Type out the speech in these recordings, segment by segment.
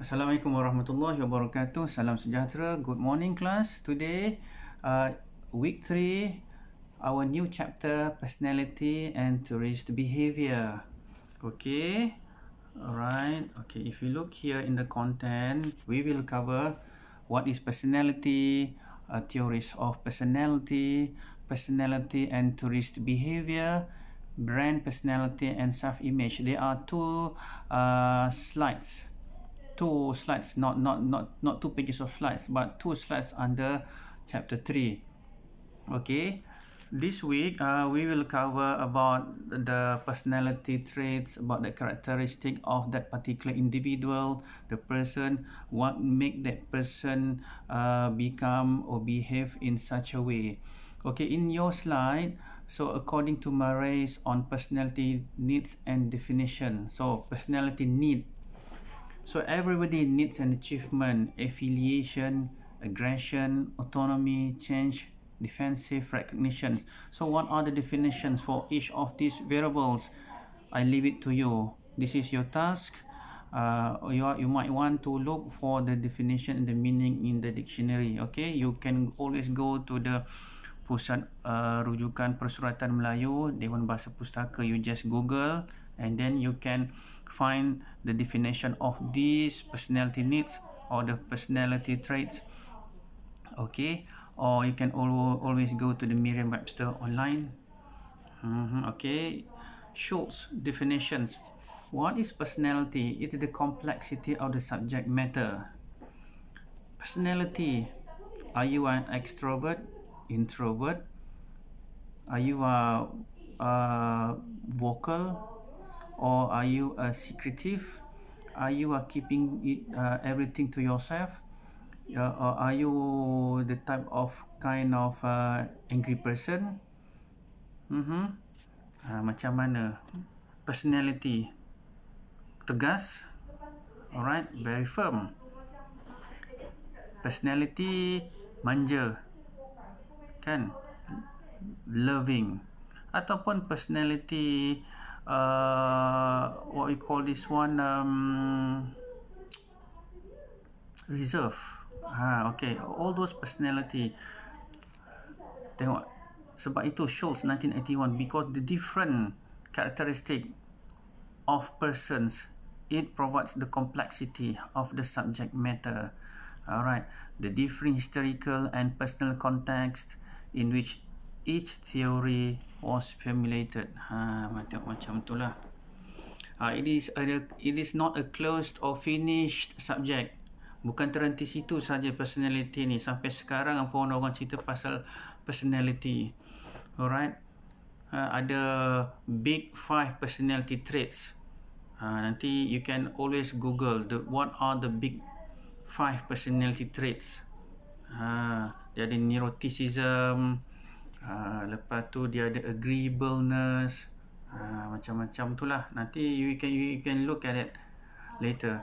Assalamualaikum warahmatullahi wabarakatuh. Salam sejahtera. Good morning class. Today, uh, week 3, our new chapter, Personality and Tourist Behavior. Okay. Alright. Okay, if you look here in the content, we will cover what is personality, uh, theories of personality, personality and tourist behavior, brand personality and self-image. There are two uh, slides. slides two slides, not not not not two pages of slides, but two slides under chapter three. Okay, this week uh, we will cover about the personality traits, about the characteristic of that particular individual, the person, what make that person uh, become or behave in such a way. Okay, in your slide, so according to Murray's on personality needs and definition. So personality need So everybody needs an achievement, affiliation, aggression, autonomy, change, defensive recognition. So what are the definitions for each of these variables? I leave it to you. This is your task. Uh, you, are, you might want to look for the definition and the meaning in the dictionary. Okay, you can always go to the Pusat uh, Rujukan Persuratan Melayu, Dewan Bahasa Pustaka. You just Google and then you can find the definition of these personality needs or the personality traits okay or you can always go to the Merriam-Webster online mm -hmm. okay Schultz definitions what is personality it is the complexity of the subject matter personality are you an extrovert introvert are you a, a vocal or are you a secretive? Are you are keeping it, uh, everything to yourself? Uh, or are you the type of kind of uh, angry person? Mm-hmm. Uh, macam mana? Personality tegas. Alright, very firm. Personality manja. Kan? Loving. Ataupun personality uh, what we call this one um, reserve. Ha, okay, all those personality. Tengok sebab itu Schultz 1981 because the different characteristic of persons it provides the complexity of the subject matter. Alright, the different historical and personal context in which each theory was formulated. Ha, macam macam tu lah. Ha, it is a, it is not a closed or finished subject. Bukan terhenti situ saja personality ni. Sampai sekarang apa orang cerita pasal personality. Alright. Ha, ada big five personality traits. Ha, nanti you can always google the what are the big five personality traits. Ha, jadi neuroticism, Ah, lepas tu dia ada agreeableness ah, macam-macam uh, tu lah nanti you can you can look at it later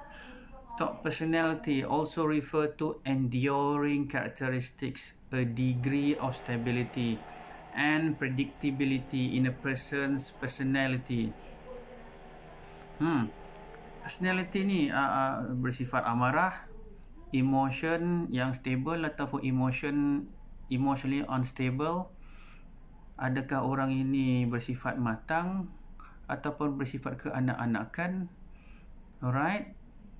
top personality also refer to enduring characteristics a degree of stability and predictability in a person's personality hmm personality ni uh, uh, bersifat amarah emotion yang stable ataupun emotion emotionally unstable adakah orang ini bersifat matang ataupun bersifat keanak-anakan alright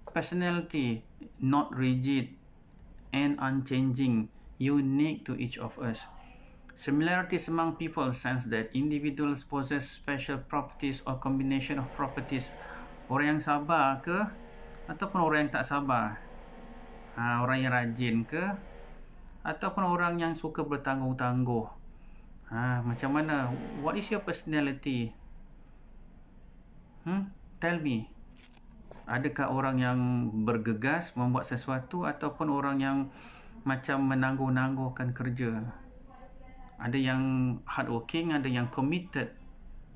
personality not rigid and unchanging unique to each of us similarities among people sense that individuals possess special properties or combination of properties orang yang sabar ke ataupun orang yang tak sabar ha, orang yang rajin ke ataupun orang yang suka bertangguh-tangguh Ha, macam mana? What is your personality? Hmm? Tell me. Adakah orang yang bergegas membuat sesuatu ataupun orang yang macam menangguh-nangguhkan kerja? Ada yang hardworking, ada yang committed.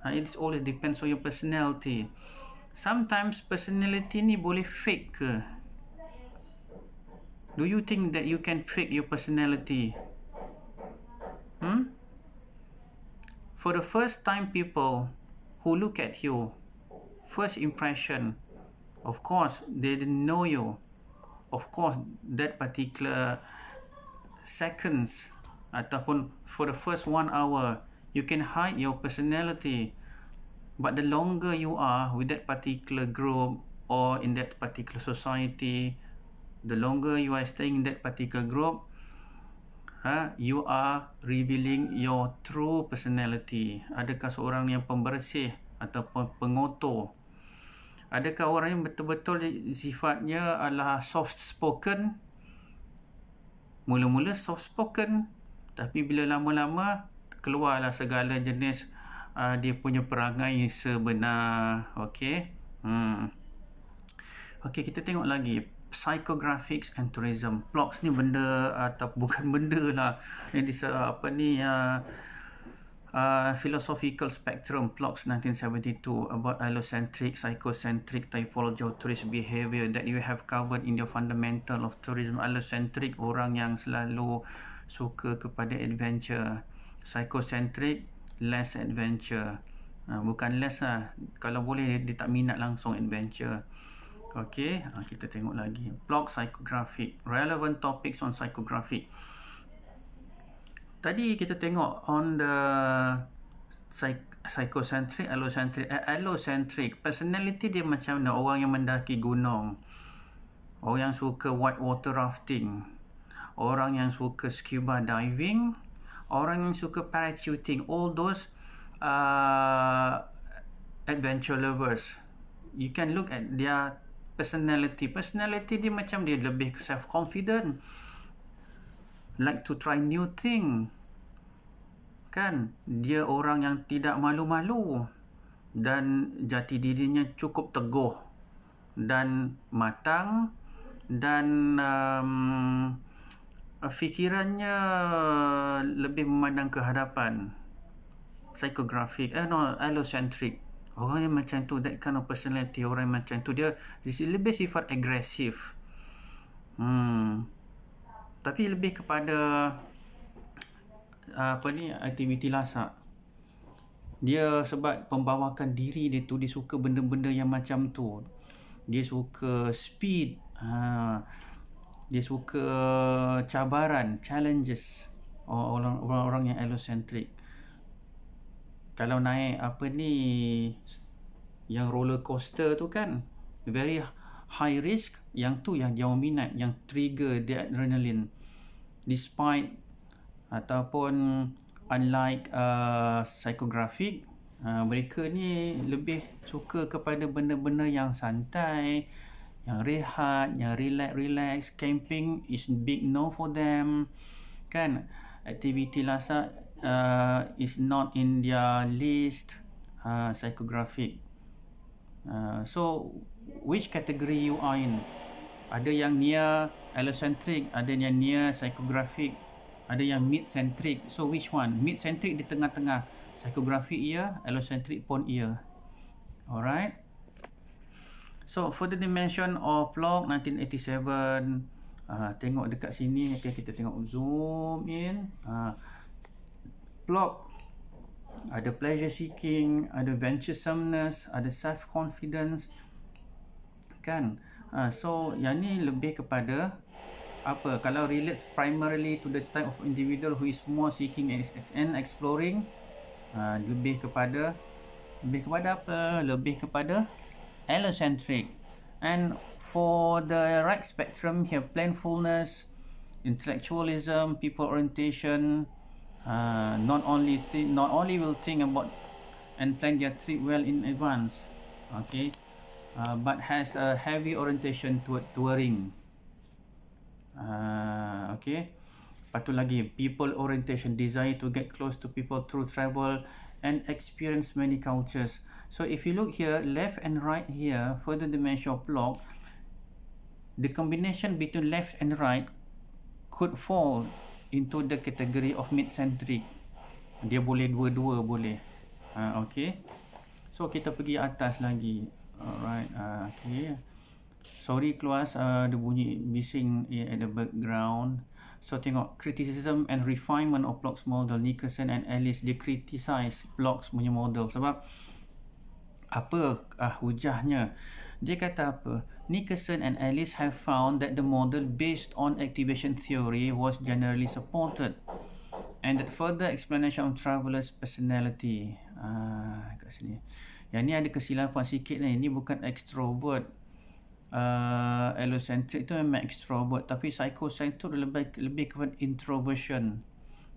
Ha, it always depends on your personality. Sometimes personality ni boleh fake ke? Do you think that you can fake your personality? For the first time, people who look at you, first impression, of course, they didn't know you. Of course, that particular seconds, ataupun for the first one hour, you can hide your personality. But the longer you are with that particular group or in that particular society, the longer you are staying in that particular group, ha, you are revealing your true personality? Adakah seorang yang pembersih atau pengotor? Adakah orang yang betul-betul sifatnya adalah soft spoken? Mula-mula soft spoken tapi bila lama-lama keluarlah segala jenis uh, dia punya perangai sebenar. Okey. Hmm. Okey, kita tengok lagi psychographics and tourism blocks ni benda uh, atau bukan benda lah ini di uh, apa ni uh, uh, philosophical spectrum blocks 1972 about allocentric psychocentric typology of tourist behavior that you have covered in your fundamental of tourism allocentric orang yang selalu suka kepada adventure psychocentric less adventure uh, bukan less lah kalau boleh dia tak minat langsung adventure Okey, ah, kita tengok lagi blog psychographic relevant topics on psychographic. Tadi kita tengok on the psych, psychocentric, allocentric, eh, allocentric. Personality dia macam mana? orang yang mendaki gunung. Orang yang suka white water rafting. Orang yang suka scuba diving. Orang yang suka parachuting. All those uh, adventure lovers. You can look at their personality. Personality dia macam dia lebih self confident. Like to try new thing. Kan? Dia orang yang tidak malu-malu dan jati dirinya cukup teguh dan matang dan um, fikirannya lebih memandang ke hadapan psychographic eh no allocentric orang yang macam tu that kind of personality orang yang macam tu dia lebih sifat agresif hmm tapi lebih kepada apa ni aktiviti lasak dia sebab pembawakan diri dia tu dia suka benda-benda yang macam tu dia suka speed ha. dia suka cabaran challenges orang-orang yang elocentric kalau naik apa ni yang roller coaster tu kan very high risk yang tu yang dia minat yang trigger the adrenaline despite ataupun unlike uh, psychographic uh, mereka ni lebih suka kepada benda-benda yang santai yang rehat yang relax relax camping is big no for them kan aktiviti lasak uh, is not in their list uh, psychographic. Uh, so which category you are in? Ada yang near allocentric, ada yang near psychographic, ada yang mid centric. So which one? Mid centric di tengah-tengah. Psychographic ia, allocentric pun ia. Alright. So for the dimension of block 1987 Uh, ah, tengok dekat sini okay, kita tengok zoom in uh, plop ada pleasure seeking ada venturesomeness ada self confidence kan uh, so yang ni lebih kepada apa kalau relates primarily to the type of individual who is more seeking and exploring uh, lebih kepada lebih kepada apa lebih kepada allocentric and for the right spectrum here planfulness intellectualism people orientation uh, not only think, not only will think about and plan their trip well in advance okay uh, but has a heavy orientation toward touring uh, okay Lepas lagi people orientation desire to get close to people through travel and experience many cultures so if you look here left and right here for the dimension of block the combination between left and right could fall into the category of mid-centric dia boleh dua-dua boleh uh, ok so kita pergi atas lagi alright uh, ok sorry kluas ada ha, uh, bunyi missing yeah, at the background so tengok criticism and refinement of Bloch's model Nicholson and Ellis dia criticize Block's punya model sebab apa uh, hujahnya dia kata apa Nicholson and Ellis have found that the model based on activation theory was generally supported and that further explanation of traveler's personality ah kat sini yang ni ada kesilapan sikit ni ini bukan extrovert uh, ah, allocentric tu memang extrovert tapi psychocentric tu lebih lebih kepada introversion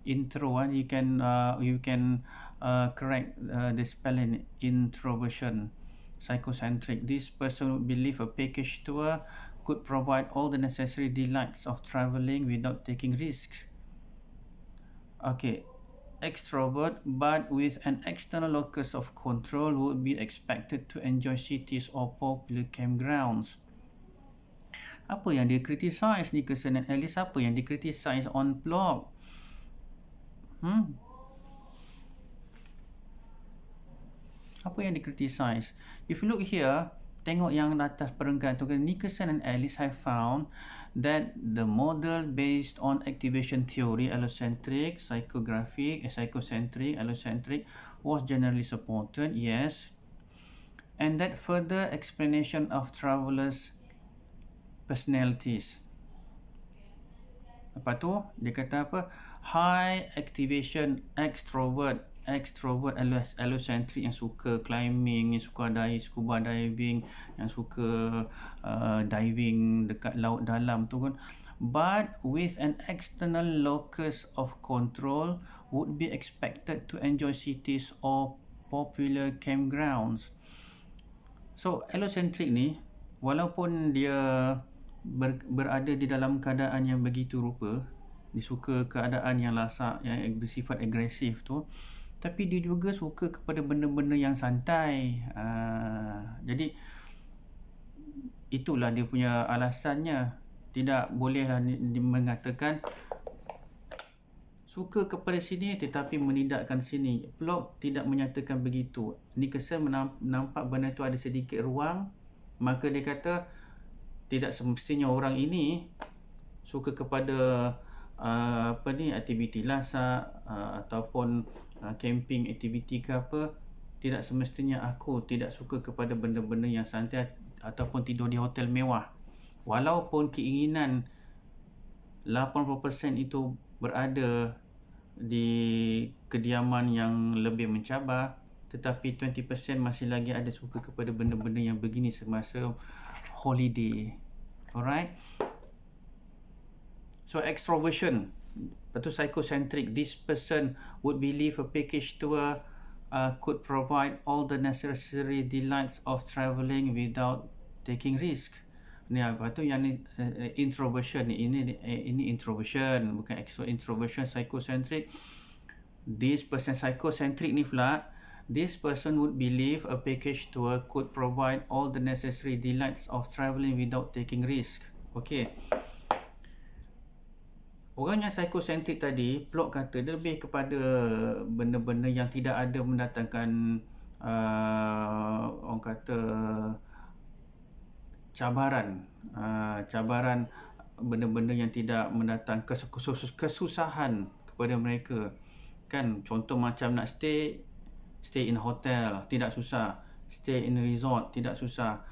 intro kan you can uh, you can uh, correct uh, the spelling introversion psychocentric. This person would believe a package tour could provide all the necessary delights of traveling without taking risks. Okay, extrovert but with an external locus of control would be expected to enjoy cities or popular campgrounds. Apa yang dia criticize Nicholson and Alice apa yang dia criticize on blog? Hmm, apa yang dikritisize if you look here tengok yang atas perenggan tu Nicholson and Ellis have found that the model based on activation theory allocentric psychographic eh, psychocentric allocentric was generally supported yes and that further explanation of travelers personalities lepas tu dia kata apa high activation extrovert extrovert allocentric yang suka climbing yang suka dive, scuba diving yang suka uh, diving dekat laut dalam tu kan but with an external locus of control would be expected to enjoy cities or popular campgrounds so allocentric ni walaupun dia ber, berada di dalam keadaan yang begitu rupa dia suka keadaan yang lasak yang bersifat agresif tu tapi dia juga suka kepada benda-benda yang santai uh, jadi itulah dia punya alasannya tidak bolehlah mengatakan suka kepada sini tetapi menidakkan sini plot tidak menyatakan begitu Nicholson nampak benda tu ada sedikit ruang maka dia kata tidak semestinya orang ini suka kepada uh, apa ni aktiviti lasak uh, ataupun Ah, camping aktiviti ke apa tidak semestinya aku tidak suka kepada benda-benda yang santai ataupun tidur di hotel mewah walaupun keinginan 80% itu berada di kediaman yang lebih mencabar tetapi 20% masih lagi ada suka kepada benda-benda yang begini semasa holiday alright so extroversion lepas psychocentric this person would believe a package tour uh, could provide all the necessary delights of traveling without taking risk ni apa ah, tu yang ni uh, introversion ni ini eh, ini introversion bukan extro introversion psychocentric this person psychocentric ni pula this person would believe a package tour could provide all the necessary delights of traveling without taking risk okay Orang yang psikosentrik tadi plot kata dia lebih kepada benda-benda yang tidak ada mendatangkan uh, orang kata cabaran uh, cabaran benda-benda yang tidak mendatang kesusahan kepada mereka kan contoh macam nak stay stay in hotel tidak susah stay in resort tidak susah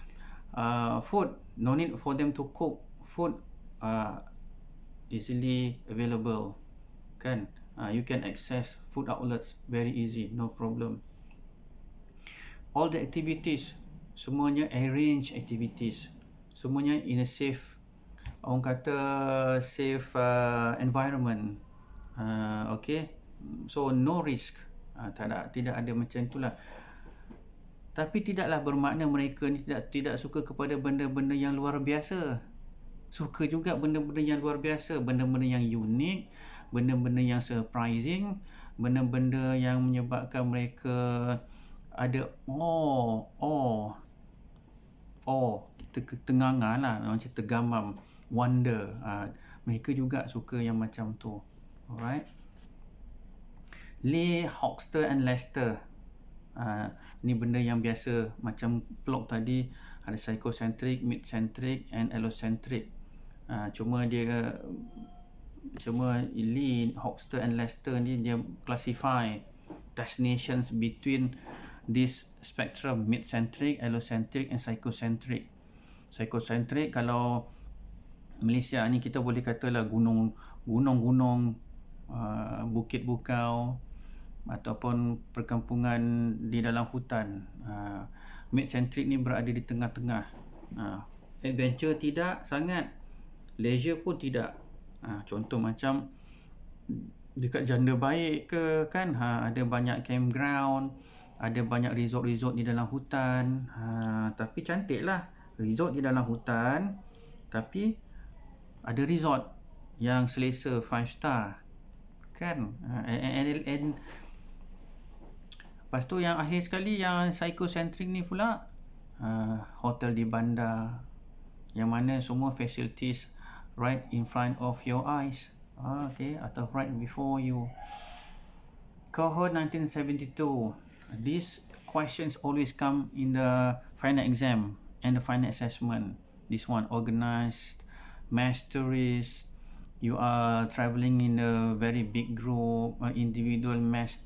uh, food no need for them to cook food uh, easily available kan uh, you can access food outlets very easy no problem all the activities semuanya arrange activities semuanya in a safe orang kata safe uh, environment uh, okay so no risk uh, tak ada tidak ada macam itulah tapi tidaklah bermakna mereka ni tidak tidak suka kepada benda-benda yang luar biasa suka juga benda-benda yang luar biasa, benda-benda yang unik, benda-benda yang surprising, benda-benda yang menyebabkan mereka ada oh, oh, oh, tertengangan lah, macam tergamam, wonder. Uh, mereka juga suka yang macam tu. Alright. Lee, Hoxter and Lester. Uh, ni benda yang biasa macam vlog tadi ada psychocentric, midcentric and allocentric. Ha, cuma dia cuma Elin, Hoxter and Lester ni dia classify destinations between this spectrum mid-centric, allocentric and psychocentric. Psychocentric kalau Malaysia ni kita boleh katalah gunung gunung-gunung uh, bukit bukau ataupun perkampungan di dalam hutan. Uh, mid-centric ni berada di tengah-tengah. Uh, adventure tidak sangat leisure pun tidak ha, contoh macam dekat janda baik ke kan ha, ada banyak campground ada banyak resort-resort di dalam hutan ha, tapi cantik lah resort di dalam hutan tapi ada resort yang selesa 5 star kan ha, and, and, and, lepas tu yang akhir sekali yang psychocentric ni pula ha, hotel di bandar yang mana semua facilities right in front of your eyes ah, okay atau right before you cohort 1972 these questions always come in the final exam and the final assessment this one organized masteries you are traveling in a very big group uh, individual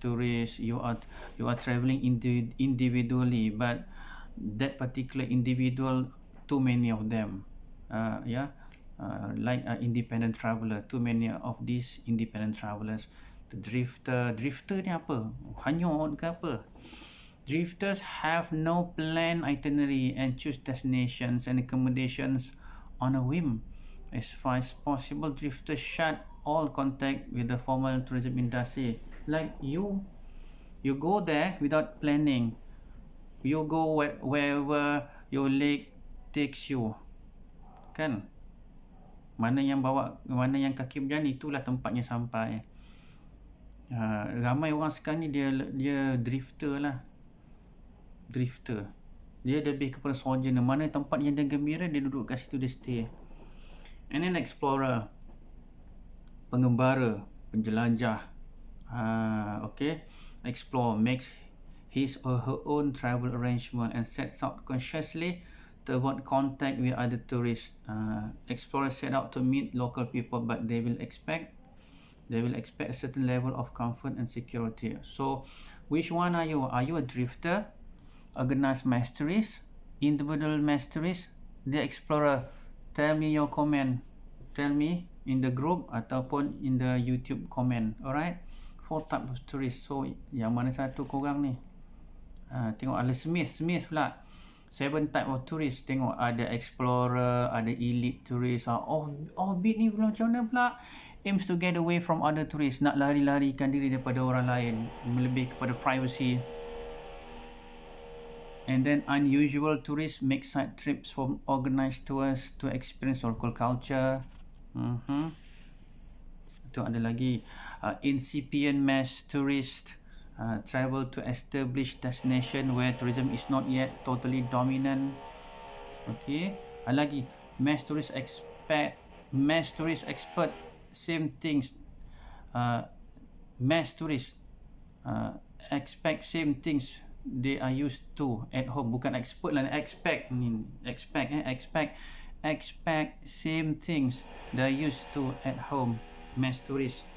tourists. you are you are traveling indi individually but that particular individual too many of them uh, yeah Uh, like an independent traveller. Too many of these independent travellers. The drifter. Drifter ni apa? Hanyut ke apa? Drifters have no plan itinerary and choose destinations and accommodations on a whim. As far as possible, drifters shut all contact with the formal tourism industry. Like you, you go there without planning. You go wherever your leg takes you. Kan? mana yang bawa mana yang kaki berjana itulah tempatnya sampai uh, ramai orang sekarang ni dia dia drifter lah drifter dia lebih kepada sojourner mana tempat yang dia gembira dia duduk kat situ dia stay and then explorer pengembara penjelajah uh, okay explore makes his or her own travel arrangement and sets out consciously to avoid contact with other tourists. Uh, explorers set out to meet local people, but they will expect they will expect a certain level of comfort and security. So, which one are you? Are you a drifter, organized masteries, individual masteries, the explorer? Tell me your comment. Tell me in the group ataupun in the YouTube comment. Alright, four types of tourists. So, yang mana satu korang ni? Uh, tengok Alice Smith, Smith pula seven type of tourist tengok ada explorer ada elite tourist ah oh oh, orbit ni belum macam mana pula aims to get away from other tourists nak lari-larikan diri daripada orang lain lebih kepada privacy and then unusual tourists make side trips from organized tours to experience local culture mhm uh-huh. tu ada lagi uh, incipient mass tourists Uh, travel to establish destination where tourism is not yet totally dominant okay uh, lagi mass tourist expect mass tourist expert same things uh, mass tourist uh, expect same things they are used to at home bukan expert lah expect ni expect eh expect expect same things they are used to at home mass tourist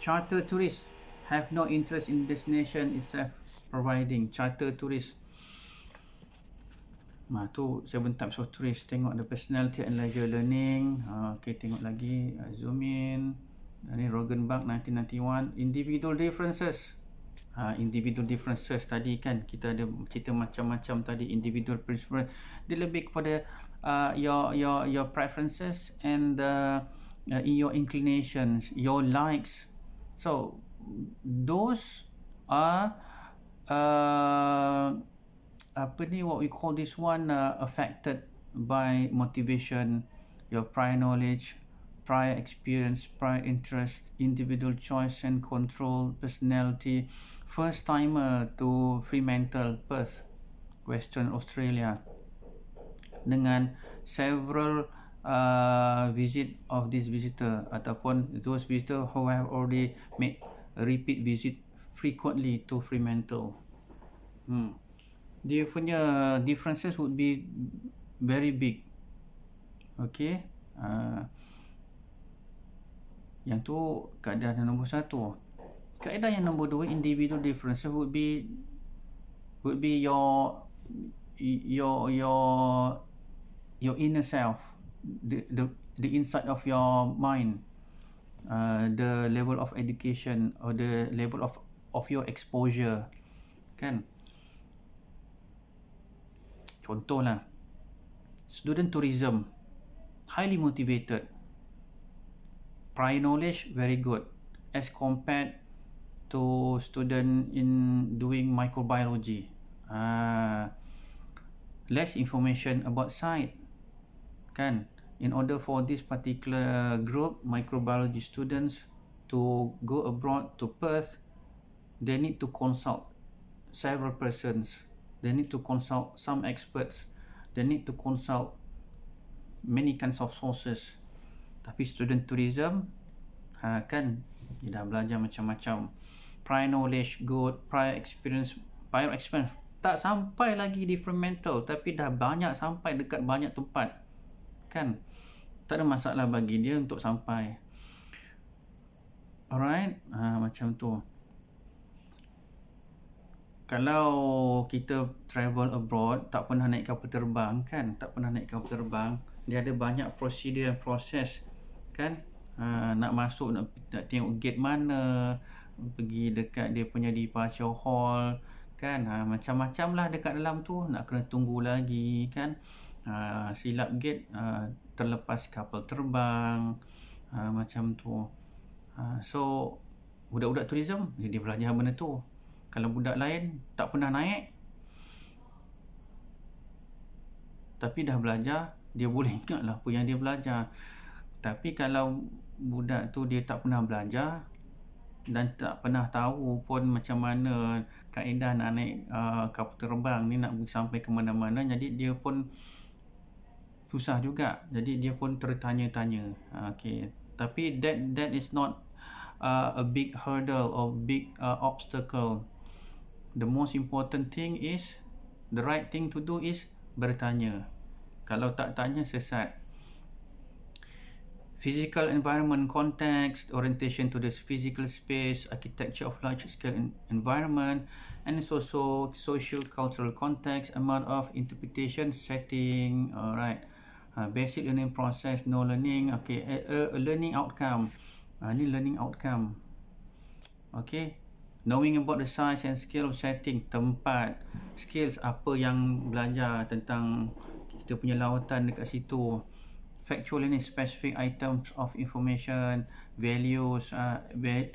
charter tourist have no interest in destination itself providing charter tourist Ha, tu seven types of tourist tengok the personality and leisure learning ha, ok tengok lagi uh, zoom in ni Rogenbach 1991 individual differences ha, individual differences tadi kan kita ada cerita macam-macam tadi individual principle dia lebih kepada uh, your your your preferences and uh, uh, your inclinations your likes so those are uh, apa ni what we call this one uh, affected by motivation your prior knowledge prior experience prior interest individual choice and control personality first timer to Fremantle Perth Western Australia dengan several uh, visit of this visitor ataupun those visitor who have already made repeat visit frequently to Fremantle. Hmm. Dia punya differences would be very big. Okay. Uh, yang tu keadaan yang nombor satu. Keadaan yang nombor dua, individual differences would be would be your your your your inner self the the the inside of your mind uh, the level of education or the level of of your exposure kan contohlah student tourism highly motivated prior knowledge very good as compared to student in doing microbiology uh, less information about site kan in order for this particular group microbiology students to go abroad to Perth they need to consult several persons they need to consult some experts they need to consult many kinds of sources tapi student tourism ha, kan dia dah belajar macam-macam prior knowledge good prior experience prior experience tak sampai lagi di mental tapi dah banyak sampai dekat banyak tempat kan tak ada masalah bagi dia untuk sampai alright ha, macam tu kalau kita travel abroad tak pernah naik kapal terbang kan tak pernah naik kapal terbang dia ada banyak prosedur dan proses kan ha, nak masuk nak, nak tengok gate mana pergi dekat dia punya di departure hall kan ha, macam-macam lah dekat dalam tu nak kena tunggu lagi kan ha, silap gate ha, terlepas kapal terbang uh, macam tu uh, so budak-budak tourism dia belajar benda tu kalau budak lain tak pernah naik tapi dah belajar dia boleh ingat lah apa yang dia belajar tapi kalau budak tu dia tak pernah belajar dan tak pernah tahu pun macam mana kaedah nak naik uh, kapal terbang ni nak sampai ke mana-mana jadi dia pun susah juga jadi dia pun tertanya-tanya okay tapi that that is not uh, a big hurdle or big uh, obstacle the most important thing is the right thing to do is bertanya kalau tak tanya sesat physical environment context orientation to this physical space architecture of large scale environment and it's also social cultural context amount of interpretation setting all right Ha, basic learning process, no learning, okay, a, a, a learning outcome, uh, ni learning outcome, okay, knowing about the size and scale of setting, tempat, skills apa yang belajar tentang kita punya lautan dekat situ, factual ini specific items of information, values, uh,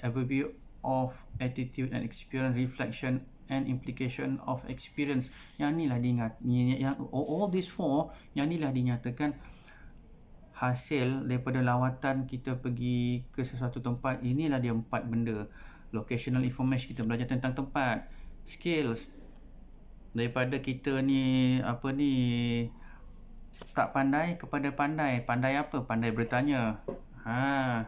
overview of attitude and experience reflection and implication of experience yang inilah diingat yang all these four yang inilah dinyatakan hasil daripada lawatan kita pergi ke sesuatu tempat inilah dia empat benda locational information kita belajar tentang tempat skills daripada kita ni apa ni tak pandai kepada pandai pandai apa pandai bertanya ha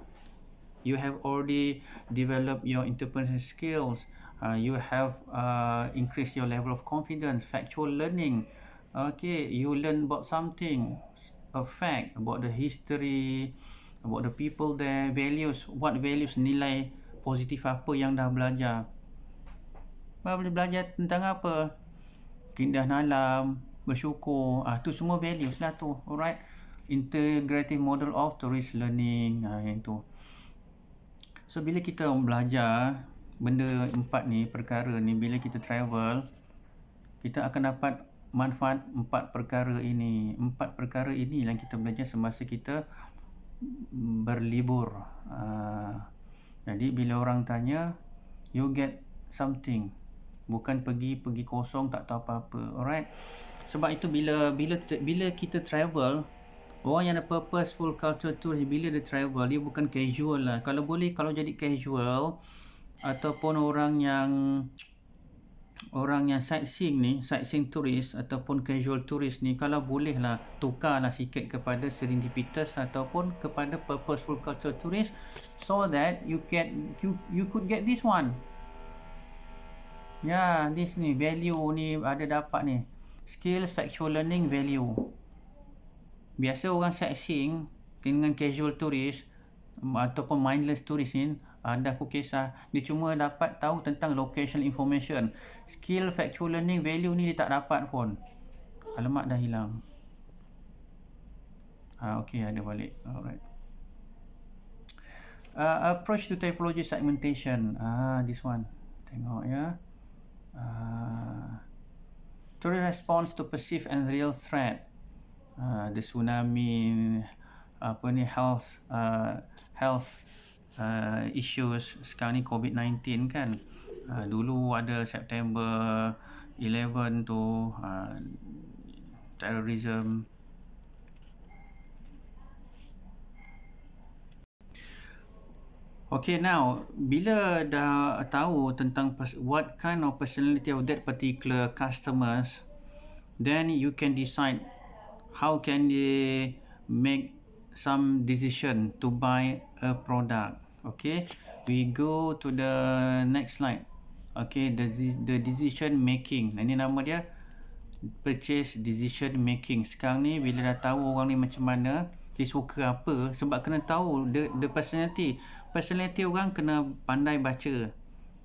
you have already developed your interpersonal skills uh, you have uh, increase your level of confidence factual learning okay you learn about something a fact about the history about the people there values what values nilai positif apa yang dah belajar Bila boleh belajar tentang apa keindahan alam bersyukur ah tu semua values lah tu alright integrative model of tourist learning ah yang tu so bila kita belajar benda empat ni, perkara ni bila kita travel kita akan dapat manfaat empat perkara ini empat perkara ini yang kita belajar semasa kita berlibur uh, jadi bila orang tanya you get something bukan pergi pergi kosong tak tahu apa-apa alright sebab itu bila bila bila kita travel orang yang ada purposeful culture tour bila dia travel dia bukan casual lah kalau boleh kalau jadi casual ataupun orang yang orang yang sightseeing ni sightseeing tourist ataupun casual tourist ni kalau boleh lah tukarlah sikit kepada serendipitous ataupun kepada purposeful culture tourist so that you get you, you could get this one ya yeah, this ni value ni ada dapat ni skills factual learning value biasa orang sightseeing dengan casual tourist ataupun mindless tourist ni ada ah, aku kisah dia cuma dapat tahu tentang location information skill factual learning value ni dia tak dapat pun alamat dah hilang ha, ah, ok ada balik alright uh, approach to typology segmentation ah this one tengok ya uh, to respond to perceived and real threat uh, the tsunami apa ni health uh, health uh, isu sekarang ni COVID-19 kan uh, dulu ada September 11 tu uh, terrorism Okay now bila dah tahu tentang what kind of personality of that particular customers then you can decide how can they make some decision to buy a product okay we go to the next slide okay the the decision making ini nama dia purchase decision making sekarang ni bila dah tahu orang ni macam mana dia suka apa sebab kena tahu the, the personality personality orang kena pandai baca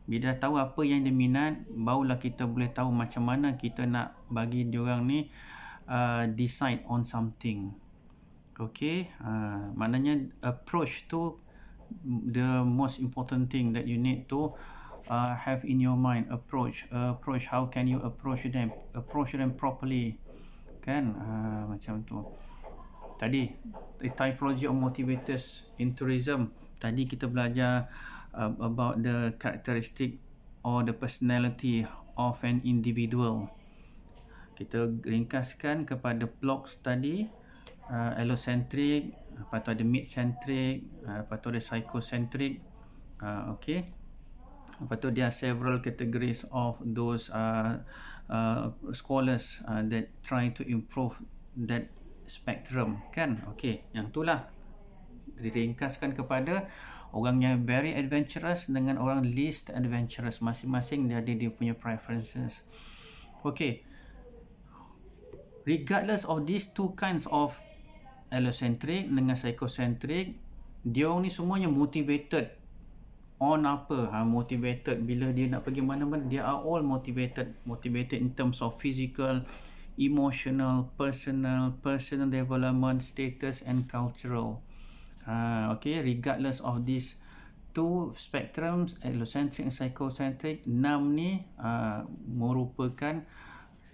bila dah tahu apa yang dia minat barulah kita boleh tahu macam mana kita nak bagi dia orang ni uh, decide on something okay uh, maknanya approach tu the most important thing that you need to uh, have in your mind approach uh, approach how can you approach them approach them properly kan uh, macam tu tadi the typology of motivators in tourism tadi kita belajar uh, about the characteristic or the personality of an individual kita ringkaskan kepada blocks tadi uh, allocentric lepas tu ada mid centric uh, ah, lepas tu ada psycho ah, okay lepas tu there several categories of those uh, uh, scholars uh, that try to improve that spectrum kan okay yang tu lah diringkaskan kepada orang yang very adventurous dengan orang least adventurous masing-masing dia ada dia punya preferences okay regardless of these two kinds of allocentric dengan psychocentric dia orang ni semuanya motivated on apa ha motivated bila dia nak pergi mana-mana dia are all motivated motivated in terms of physical emotional personal personal development status and cultural ha okay regardless of this two spectrums allocentric and psychocentric enam ni uh, merupakan uh,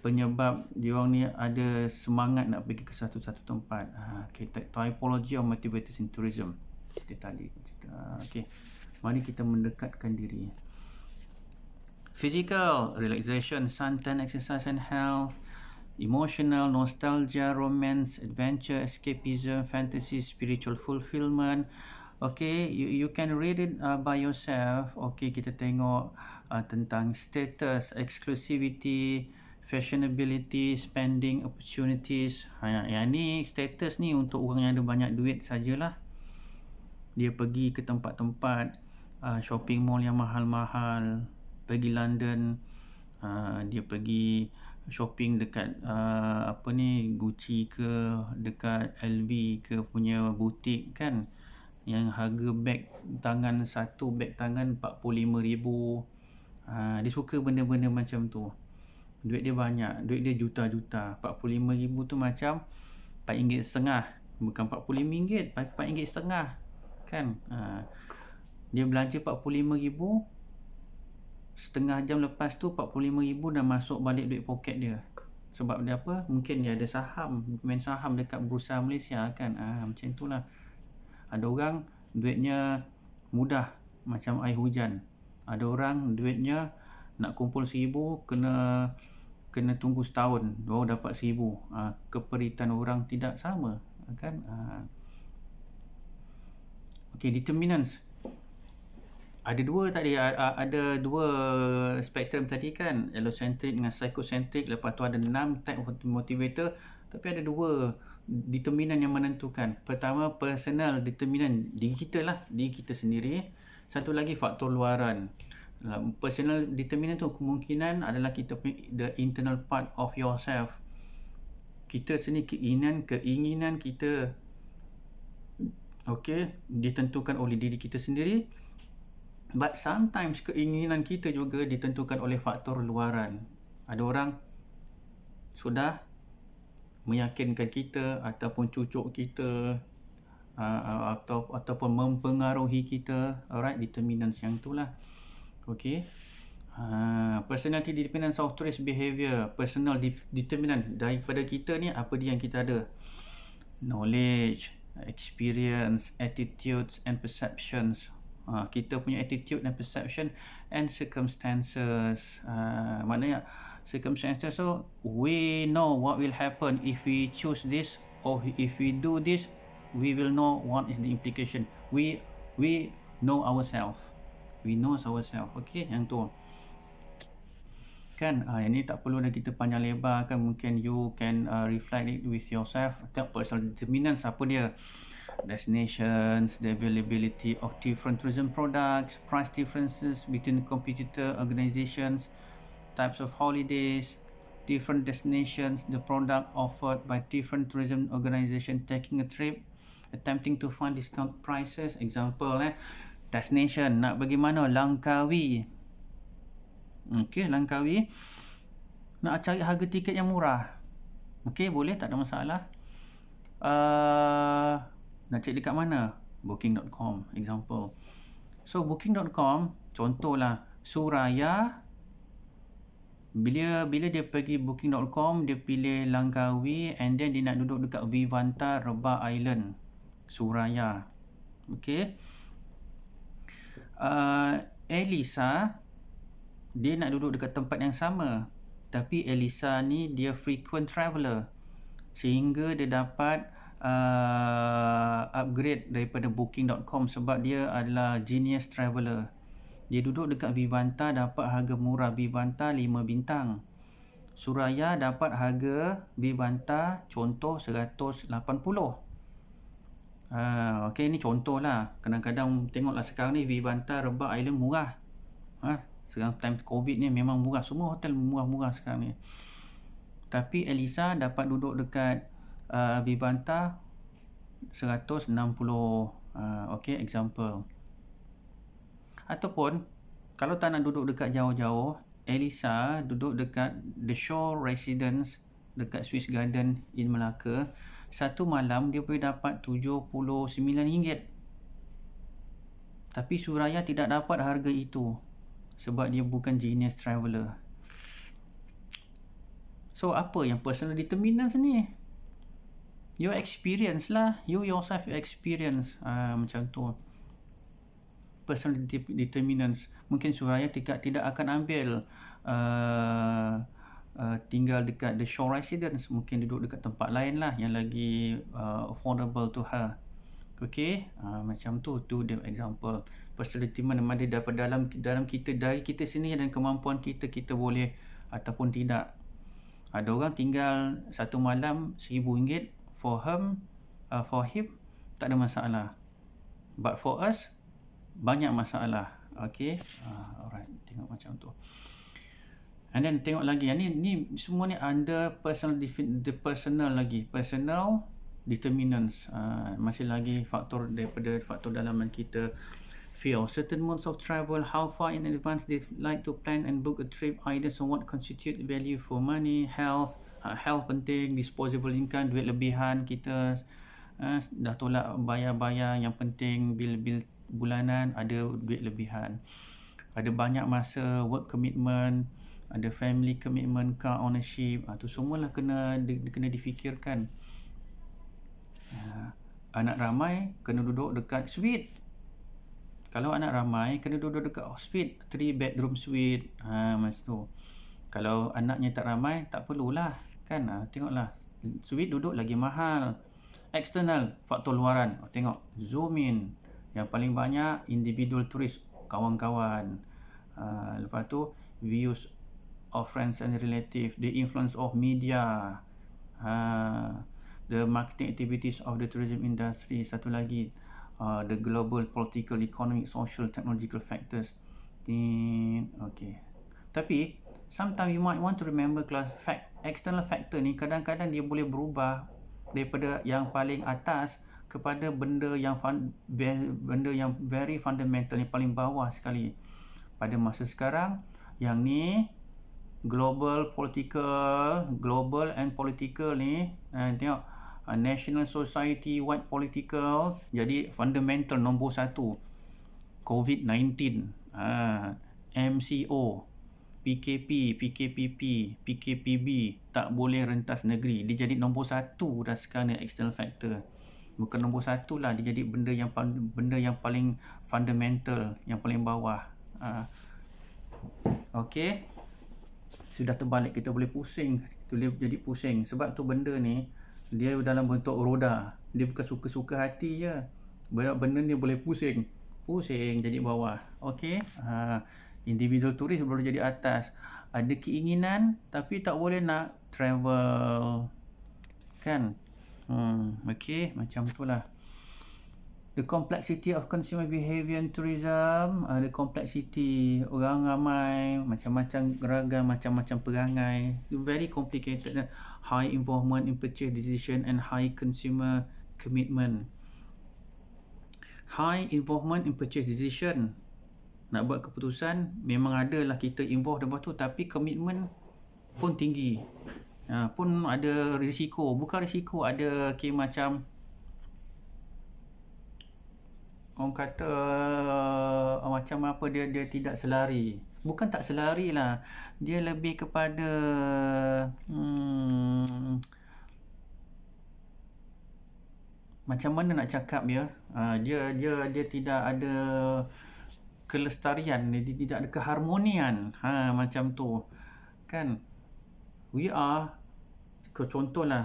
penyebab diorang ni ada semangat nak pergi ke satu-satu tempat. Ha, okay, typology of motivators in tourism. Cerita tadi. Cerita. Ha, okay. Mari kita mendekatkan diri. Physical, relaxation, suntan, exercise and health. Emotional, nostalgia, romance, adventure, escapism, fantasy, spiritual fulfillment. Okay, you you can read it uh, by yourself. Okay, kita tengok uh, tentang status, exclusivity, fashionability, spending opportunities. Ha, yang ni status ni untuk orang yang ada banyak duit sajalah. Dia pergi ke tempat-tempat uh, shopping mall yang mahal-mahal, pergi London, uh, dia pergi shopping dekat uh, apa ni Gucci ke dekat LV ke punya butik kan yang harga beg tangan satu beg tangan 45000 ah uh, dia suka benda-benda macam tu duit dia banyak duit dia juta-juta 45 ribu tu macam 4 ringgit setengah bukan 45 ringgit 4 ringgit setengah kan ha. dia belanja 45 ribu setengah jam lepas tu 45 ribu dah masuk balik duit poket dia sebab dia apa mungkin dia ada saham main saham dekat bursa Malaysia kan ha, macam itulah ada orang duitnya mudah macam air hujan ada orang duitnya nak kumpul seribu kena kena tunggu setahun baru dapat seribu ha, keperitan orang tidak sama ah, kan ha. Ah. ok determinants ada dua tadi ada dua spektrum tadi kan allocentric dengan psychocentric lepas tu ada enam type of motivator tapi ada dua determinan yang menentukan pertama personal determinan diri kita lah diri kita sendiri satu lagi faktor luaran lah, personal determinant tu kemungkinan adalah kita the internal part of yourself kita sendiri keinginan keinginan kita okay ditentukan oleh diri kita sendiri but sometimes keinginan kita juga ditentukan oleh faktor luaran ada orang sudah meyakinkan kita ataupun cucuk kita uh, uh atau ataupun mempengaruhi kita alright determinants yang itulah Okay. Uh, ah, personality dependence of stress behavior personal de- determinant daripada kita ni apa dia yang kita ada knowledge experience attitudes and perceptions uh, kita punya attitude and perception and circumstances uh, maknanya circumstances so we know what will happen if we choose this or if we do this we will know what is the implication we we know ourselves we know ourselves okey yang tu kan uh, ini tak perlu dah kita panjang lebar kan mungkin you can uh, reflect it with yourself tak personal determinants apa dia destinations the availability of different tourism products price differences between competitor organizations types of holidays different destinations the product offered by different tourism organization taking a trip attempting to find discount prices example eh destination nak bagaimana Langkawi okey Langkawi nak cari harga tiket yang murah okey boleh tak ada masalah uh, nak cek dekat mana booking.com example so booking.com contohlah Suraya bila bila dia pergi booking.com dia pilih Langkawi and then dia nak duduk dekat Vivanta Rebah Island Suraya okey uh, Elisa dia nak duduk dekat tempat yang sama tapi Elisa ni dia frequent traveller sehingga dia dapat uh, upgrade daripada booking.com sebab dia adalah genius traveller dia duduk dekat Vivanta dapat harga murah Vivanta 5 bintang Suraya dapat harga Vivanta contoh 180 Ah, okay, ini contoh lah. Kadang-kadang lah sekarang ni Vivanta, Rebak, Island murah. Ah, sekarang time COVID ni memang murah. Semua hotel murah-murah sekarang ni. Tapi Elisa dapat duduk dekat uh, Vivanta 160. Uh, okay, example. Ataupun, kalau tak nak duduk dekat jauh-jauh, Elisa duduk dekat The Shore Residence dekat Swiss Garden in Melaka satu malam dia boleh dapat RM79 tapi Suraya tidak dapat harga itu sebab dia bukan genius traveller so apa yang personal determinants ni your experience lah you yourself experience uh, macam tu personal determinants mungkin Suraya tidak, tidak akan ambil uh, uh, tinggal dekat the shore residence mungkin duduk dekat tempat lain lah yang lagi uh, affordable to her okay uh, macam tu tu the example personal statement mana dia dapat dalam dalam kita dari kita sini dan kemampuan kita kita boleh ataupun tidak ada orang tinggal satu malam seribu ringgit for him uh, for him tak ada masalah but for us banyak masalah okay uh, alright tengok macam tu And then tengok lagi yang ni ni semua ni under personal the personal lagi personal determinants uh, masih lagi faktor daripada faktor dalaman kita feel certain modes of travel how far in advance they like to plan and book a trip ideas on what constitute value for money health uh, health penting disposable income duit lebihan kita uh, dah tolak bayar-bayar yang penting bil-bil bulanan ada duit lebihan ada banyak masa work commitment ada family commitment car ownership ha, tu semualah kena di, kena difikirkan ha, anak ramai kena duduk dekat suite kalau anak ramai kena duduk dekat suite three bedroom suite ha, macam tu kalau anaknya tak ramai tak perlulah kan ha, tengoklah suite duduk lagi mahal external faktor luaran oh, tengok zoom in yang paling banyak individual tourist kawan-kawan ha, lepas tu views of friends and relative the influence of media uh, the marketing activities of the tourism industry satu lagi uh, the global political economic social technological factors Then, okay tapi sometimes you might want to remember class fact external factor ni kadang-kadang dia boleh berubah daripada yang paling atas kepada benda yang fun, benda yang very fundamental ni paling bawah sekali pada masa sekarang yang ni global political global and political ni eh, tengok uh, national society wide political jadi fundamental nombor satu COVID-19 uh, eh, MCO PKP, PKPP, PKPB tak boleh rentas negeri dia jadi nombor satu dah sekarang external factor bukan nombor satu lah dia jadi benda yang benda yang paling fundamental yang paling bawah uh, ah. Okay sudah terbalik kita boleh pusing boleh jadi pusing sebab tu benda ni dia dalam bentuk roda dia bukan suka-suka hati je benda, benda ni boleh pusing pusing jadi bawah okey ha individual turis boleh jadi atas ada keinginan tapi tak boleh nak travel kan hmm okey macam lah the complexity of consumer behavior and tourism uh, the complexity orang ramai macam-macam geragam macam-macam perangai very complicated uh, high involvement in purchase decision and high consumer commitment high involvement in purchase decision nak buat keputusan memang ada lah kita involve dalam tu tapi commitment pun tinggi uh, pun ada risiko bukan risiko ada okay, macam orang kata uh, macam apa dia dia tidak selari bukan tak selari lah dia lebih kepada hmm, macam mana nak cakap ya uh, dia dia dia tidak ada kelestarian dia tidak ada keharmonian ha macam tu kan we are ke contohlah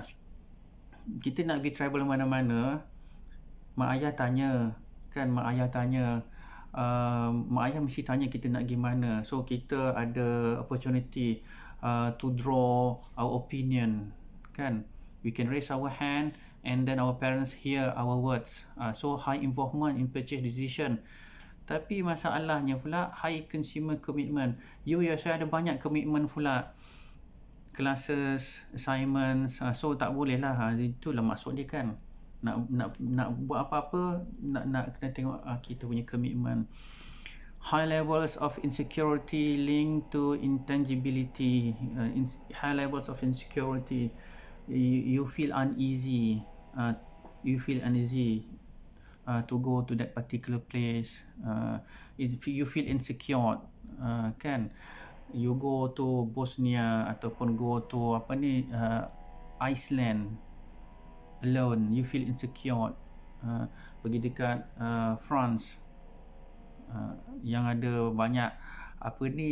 kita nak pergi travel mana-mana mak ayah tanya kan mak ayah tanya uh, mak ayah mesti tanya kita nak gimana so kita ada opportunity uh, to draw our opinion kan we can raise our hand and then our parents hear our words uh, so high involvement in purchase decision tapi masalahnya pula high consumer commitment you ya saya ada banyak commitment pula classes assignments so tak boleh lah itulah maksud dia kan nak nak nak buat apa-apa nak nak kena tengok uh, kita punya komitmen high levels of insecurity linked to intangibility uh, ah, in, high levels of insecurity you, you feel uneasy uh, you feel uneasy uh, to go to that particular place if you feel insecure uh, kan you go to bosnia ataupun go to apa ni uh, iceland alone, you feel insecure uh, pergi dekat uh, France uh, yang ada banyak apa ni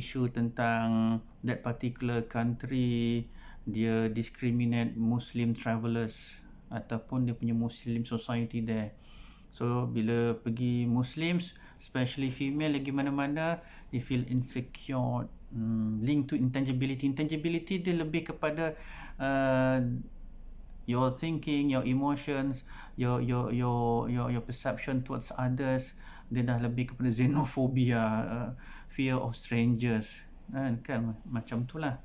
isu tentang that particular country dia discriminate Muslim travellers ataupun dia punya Muslim society there so bila pergi Muslims especially female lagi mana-mana they feel insecure hmm, linked to intangibility intangibility dia lebih kepada uh, your thinking, your emotions, your your your your your perception towards others, dia dah lebih kepada xenophobia, uh, fear of strangers. Kan, kan macam lah.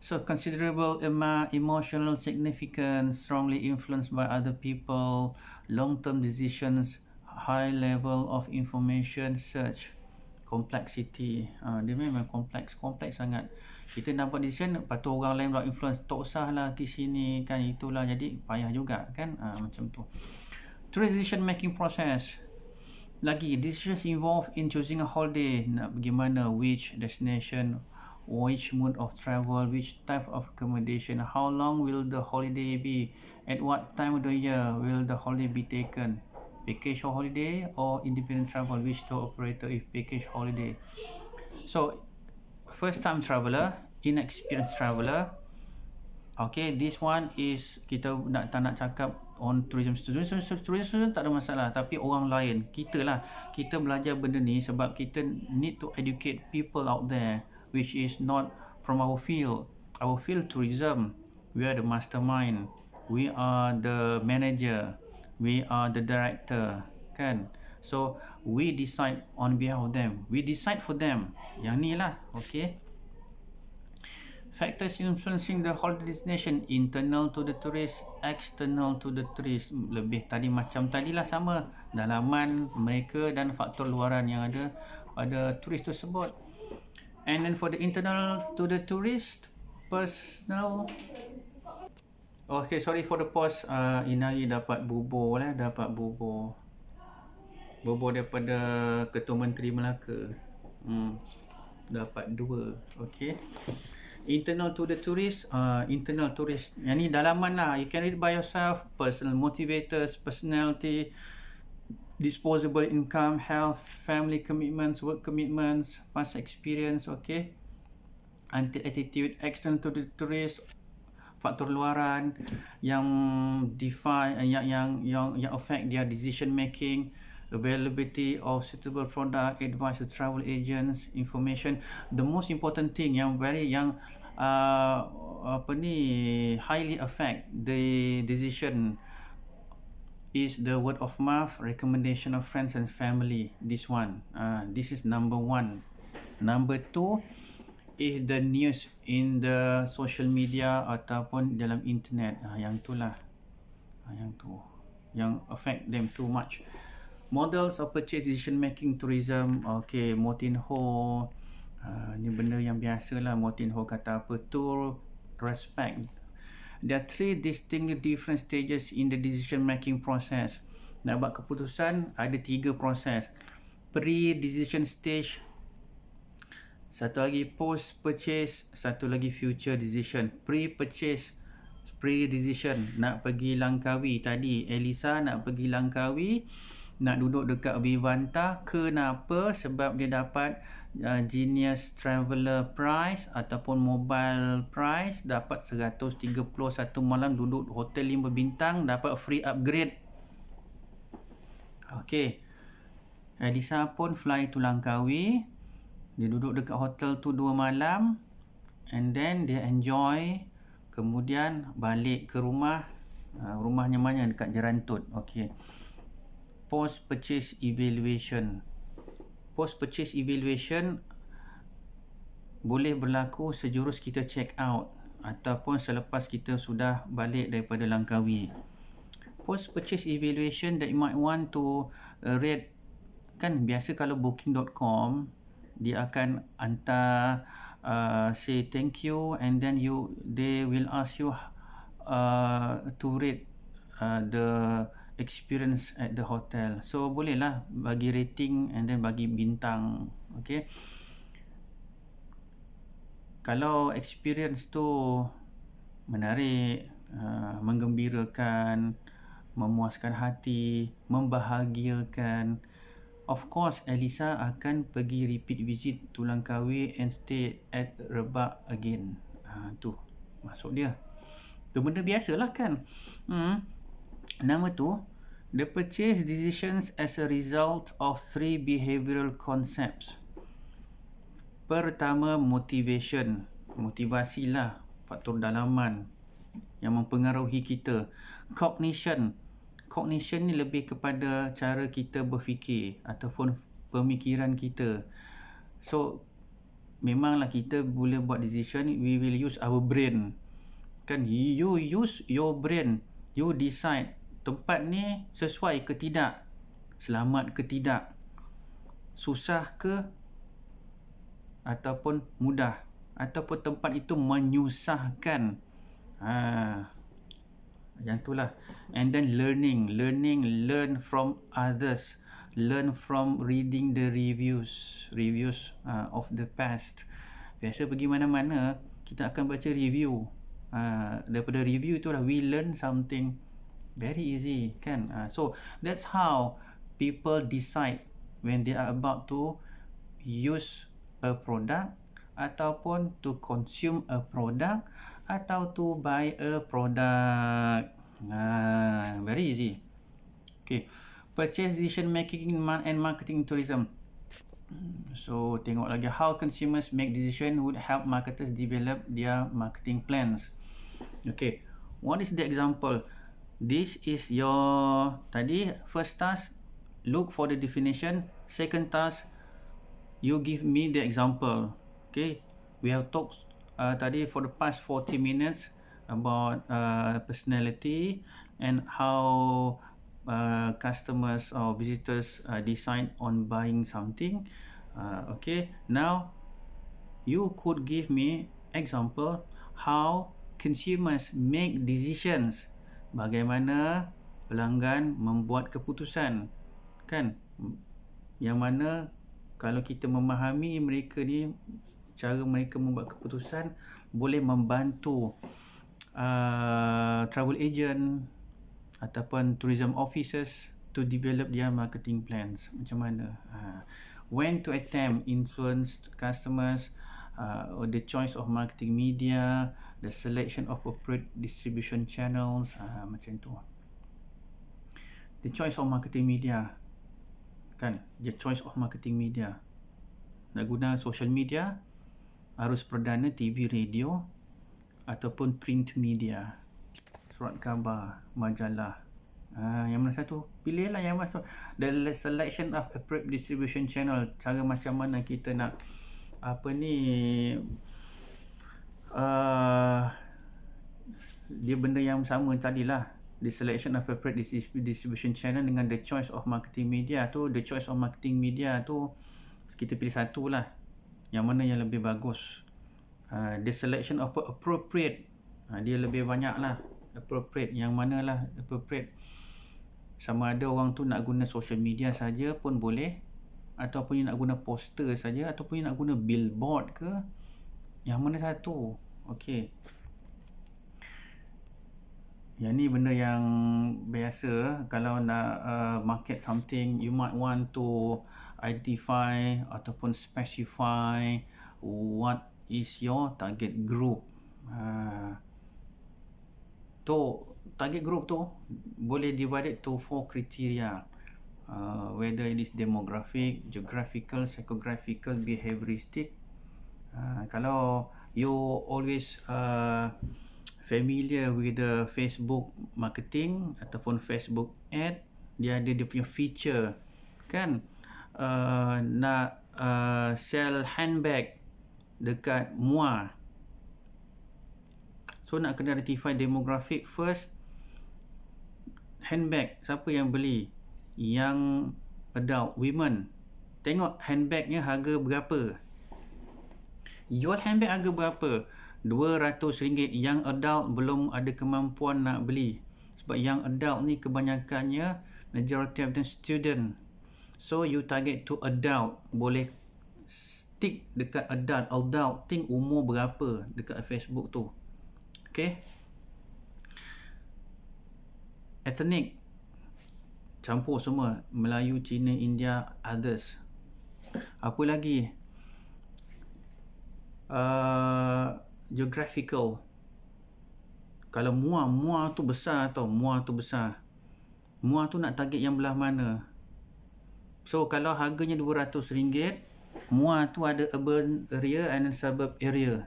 So considerable ema emotional significance strongly influenced by other people, long-term decisions, high level of information search complexity ha, dia memang kompleks kompleks sangat kita nampak decision lepas tu orang lain pula influence tak usah lah ke sini kan itulah jadi payah juga kan ha, macam tu Decision making process lagi decisions involved in choosing a holiday nak pergi mana which destination which mode of travel which type of accommodation how long will the holiday be at what time of the year will the holiday be taken package holiday or independent travel which tour operator if package holiday so first time traveler inexperienced traveler okay this one is kita nak tak nak cakap on tourism student so, tourism student tak ada masalah tapi orang lain kita lah kita belajar benda ni sebab kita need to educate people out there which is not from our field our field tourism we are the mastermind we are the manager we are the director kan so we decide on behalf of them we decide for them yang ni lah okay factors influencing the holiday destination internal to the tourist external to the tourist lebih tadi macam tadi lah sama dalaman mereka dan faktor luaran yang ada pada turis tersebut and then for the internal to the tourist personal Okay, sorry for the pause. Uh, Inai dapat bubur lah. Dapat bubur. Bubur daripada Ketua Menteri Melaka. Hmm. Dapat dua. Okay. Internal to the tourist. Uh, internal tourist. Yang ni dalaman lah. You can read by yourself. Personal motivators, personality, disposable income, health, family commitments, work commitments, past experience. Okay. Anti-attitude, external to the tourist, faktor luaran yang define eh, yang yang yang, yang affect dia decision making availability of suitable product advice to travel agents information the most important thing yang very yang uh, apa ni highly affect the decision is the word of mouth recommendation of friends and family this one uh, this is number one number two Is the news in the social media ataupun dalam internet ah yang itulah ah yang tu yang affect them too much models of purchase decision making tourism okay Motin Ho uh, ni benda yang biasa lah Motin Ho kata apa tour respect there are three distinctly different stages in the decision making process nak buat keputusan ada tiga proses pre decision stage satu lagi post purchase satu lagi future decision pre purchase pre decision nak pergi Langkawi tadi Elisa nak pergi Langkawi nak duduk dekat Vivanta kenapa sebab dia dapat uh, genius traveler price ataupun mobile price dapat 130 satu malam duduk hotel lima bintang dapat free upgrade okey Elisa pun fly to Langkawi dia duduk dekat hotel tu dua malam and then dia enjoy kemudian balik ke rumah uh, rumahnya mana dekat Jerantut okey post purchase evaluation post purchase evaluation boleh berlaku sejurus kita check out ataupun selepas kita sudah balik daripada Langkawi post purchase evaluation that you might want to uh, read kan biasa kalau booking.com dia akan hantar uh, say thank you and then you they will ask you uh, to rate uh, the experience at the hotel so bolehlah bagi rating and then bagi bintang okay kalau experience tu menarik uh, menggembirakan memuaskan hati membahagiakan Of course, Elisa akan pergi repeat visit tulang kawir and stay at Rebak again. Ha, tu, masuk dia. Tu benda biasa lah kan. Hmm. Nama tu, the purchase decisions as a result of three behavioral concepts. Pertama, motivation. Motivasi lah, faktor dalaman yang mempengaruhi kita. cognition cognition ni lebih kepada cara kita berfikir ataupun pemikiran kita. So memanglah kita boleh buat decision we will use our brain. Kan you use your brain, you decide tempat ni sesuai ke tidak, selamat ke tidak, susah ke ataupun mudah ataupun tempat itu menyusahkan. Ha yang itulah and then learning learning learn from others learn from reading the reviews reviews uh, of the past biasa pergi mana-mana kita akan baca review uh, daripada review lah, we learn something very easy kan uh, so that's how people decide when they are about to use a product ataupun to consume a product atau to buy a product. Ha, very easy. Okay. Purchase decision making in demand and marketing tourism. So, tengok lagi how consumers make decision would help marketers develop their marketing plans. Okay. What is the example? This is your tadi first task look for the definition. Second task you give me the example. Okay. We have talked uh, tadi for the past 40 minutes about uh, personality and how uh, customers or visitors uh, decide on buying something. Uh, okay, now you could give me example how consumers make decisions. Bagaimana pelanggan membuat keputusan, kan? Yang mana kalau kita memahami mereka ni cara mereka membuat keputusan boleh membantu uh, travel agent ataupun tourism officers to develop their marketing plans macam mana uh, when to attempt influence customers uh, or the choice of marketing media the selection of appropriate distribution channels uh, macam tu the choice of marketing media kan the choice of marketing media nak guna social media arus perdana TV radio ataupun print media surat khabar majalah ha, yang mana satu pilihlah yang masuk the selection of appropriate distribution channel cara macam mana kita nak apa ni uh, dia benda yang sama tadilah the selection of appropriate distribution channel dengan the choice of marketing media tu the choice of marketing media tu kita pilih satu lah yang mana yang lebih bagus uh, the selection of appropriate uh, dia lebih banyak lah appropriate yang mana lah appropriate sama ada orang tu nak guna social media saja pun boleh ataupun nak guna poster saja ataupun nak guna billboard ke yang mana satu okey yang ni benda yang biasa kalau nak uh, market something you might want to uh, identify ataupun specify what is your target group. Uh, ha. to target group tu boleh divided to four criteria. Uh, whether it is demographic, geographical, psychographical, behavioristic. Uh, kalau you always uh, familiar with the Facebook marketing ataupun Facebook ad, dia ada dia punya feature kan Uh, nak uh, sell handbag dekat MUA so nak kena identify demographic first handbag siapa yang beli yang adult women tengok handbagnya harga berapa jual handbag harga berapa RM200 yang adult belum ada kemampuan nak beli sebab yang adult ni kebanyakannya majority of them student So you target to adult boleh stick dekat adult adult think umur berapa dekat Facebook tu. Okay. Ethnic campur semua Melayu, Cina, India, others. Apa lagi? Uh, geographical kalau mua mua tu besar atau mua tu besar mua tu nak target yang belah mana So kalau harganya RM200 Mua tu ada urban area and suburb area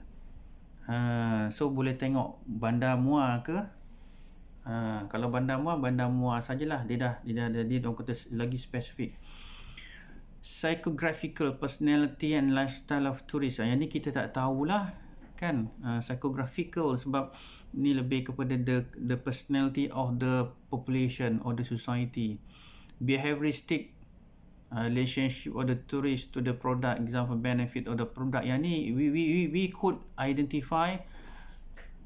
ha, So boleh tengok bandar Mua ke ha, Kalau bandar Mua, bandar Mua sajalah Dia dah, dia dah, dia, dia dah kata lagi spesifik Psychographical personality and lifestyle of tourist ha, Yang ni kita tak tahulah kan uh, psychographical sebab ni lebih kepada the the personality of the population or the society behavioristic Uh, relationship or the tourist to the product example benefit or the product yang ni we we we, we could identify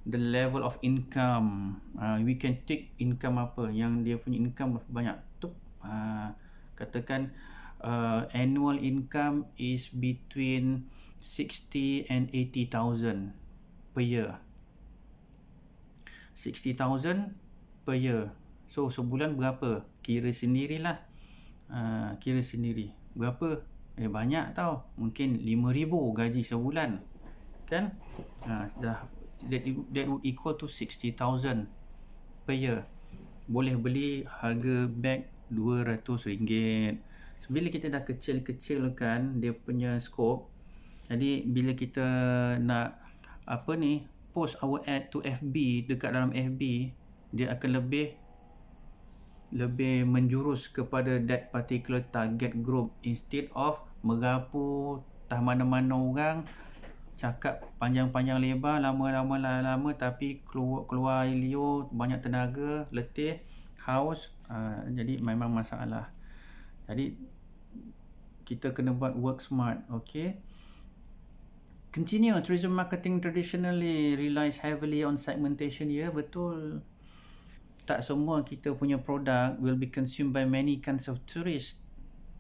the level of income uh, we can take income apa yang dia punya income berapa banyak tu uh, katakan uh, annual income is between 60 and 80,000 per year 60,000 per year so sebulan berapa kira sendirilah Ah, kira sendiri berapa eh banyak tau mungkin 5000 gaji sebulan kan uh, dah that, that would equal to 60000 per year boleh beli harga beg 200 ringgit so, bila kita dah kecil-kecilkan dia punya scope jadi bila kita nak apa ni post our ad to FB dekat dalam FB dia akan lebih lebih menjurus kepada that particular target group instead of merapu tak mana-mana orang cakap panjang-panjang lebar lama-lama lama-lama tapi keluar keluar ilio banyak tenaga letih haus uh, jadi memang masalah jadi kita kena buat work smart okay Continue, tourism marketing traditionally relies heavily on segmentation ya, betul tak semua kita punya produk will be consumed by many kinds of tourists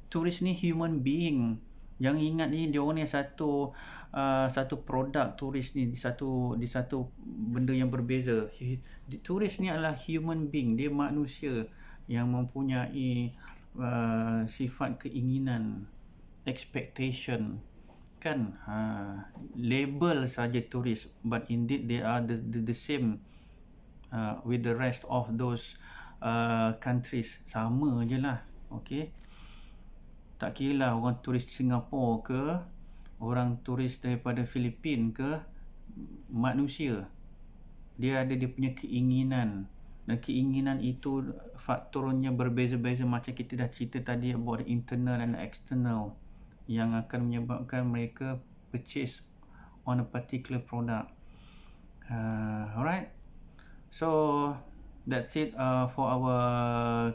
tourist ni human being jangan ingat ni dia orang ni satu uh, satu produk tourist ni di satu di satu benda yang berbeza tourist ni adalah human being dia manusia yang mempunyai uh, sifat keinginan expectation kan ha, label saja tourist but indeed they are the, the, the same uh, with the rest of those uh, countries sama je lah okay tak kira lah orang turis Singapura ke orang turis daripada Filipin ke manusia dia ada dia punya keinginan dan keinginan itu faktornya berbeza-beza macam kita dah cerita tadi about internal and external yang akan menyebabkan mereka purchase on a particular product uh, alright So that's it uh, for our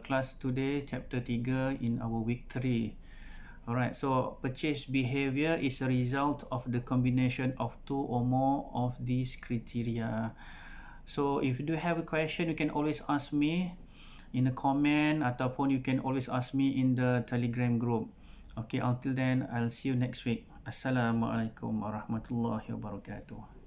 class today, chapter 3 in our week 3. Alright, so purchase behavior is a result of the combination of two or more of these criteria. So if you do have a question, you can always ask me in the comment ataupun you can always ask me in the telegram group. Okay, until then, I'll see you next week. Assalamualaikum warahmatullahi wabarakatuh.